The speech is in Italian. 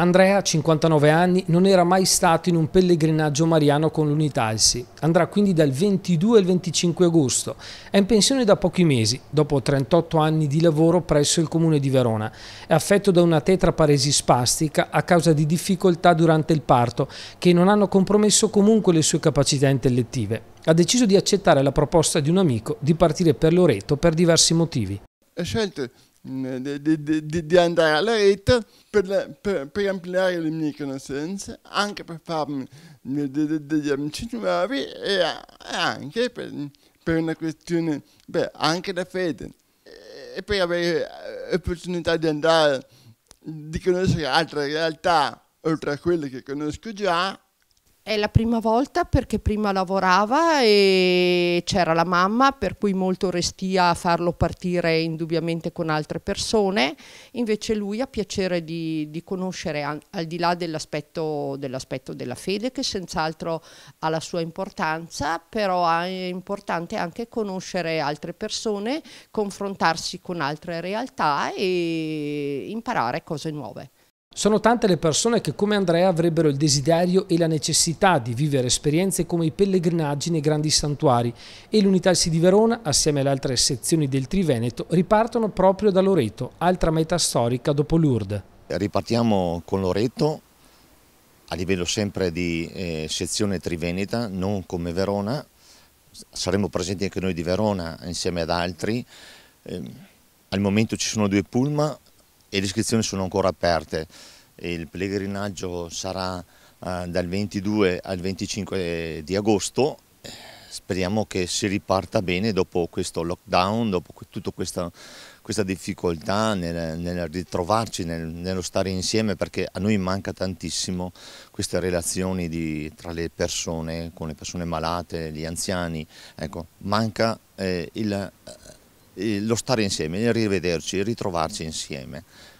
Andrea, 59 anni, non era mai stato in un pellegrinaggio mariano con l'Unitalsi. Andrà quindi dal 22 al 25 agosto. È in pensione da pochi mesi, dopo 38 anni di lavoro presso il comune di Verona. È affetto da una tetraparesi spastica a causa di difficoltà durante il parto, che non hanno compromesso comunque le sue capacità intellettive. Ha deciso di accettare la proposta di un amico di partire per Loreto per diversi motivi. Eh, scelte Mm, di, di, di, andare alla rete per, per, per, ampliare le mie conoscenze, anche per farmi degli amici nuovi e anche per, per una questione, beh, anche da fede e per avere l'opportunità eh, di andare, di conoscere altre realtà oltre a quelle che conosco già è la prima volta perché prima lavorava e c'era la mamma, per cui molto restia a farlo partire indubbiamente con altre persone. Invece lui ha piacere di, di conoscere, al, al, di là dell'aspetto dell della fede, che senz'altro ha la sua importanza, però è importante anche conoscere altre persone, confrontarsi con altre realtà e imparare cose nuove. Sono tante le persone che come Andrea avrebbero il desiderio e la necessità di vivere esperienze come i pellegrinaggi nei grandi santuari e l'Unitalsi di Verona, assieme alle altre sezioni del Triveneto, ripartono proprio da Loreto, altra meta storica dopo Lourdes. Ripartiamo con Loreto a livello sempre di eh, sezione triveneta, non come Verona, saremo presenti anche noi di Verona insieme ad altri. Eh, al momento ci sono due pullman, e le iscrizioni sono ancora aperte. Il pellegrinaggio sarà eh, dal 22 al 25 di agosto. Speriamo che si riparta bene dopo questo lockdown, dopo tutta questa, questa difficoltà nel, nel ritrovarci, nel, nello stare insieme, perché a noi manca tantissimo queste relazioni di, tra le persone, con le persone malate, gli anziani. Ecco, manca eh, il eh, lo stare insieme, il rivederci, il ritrovarci insieme.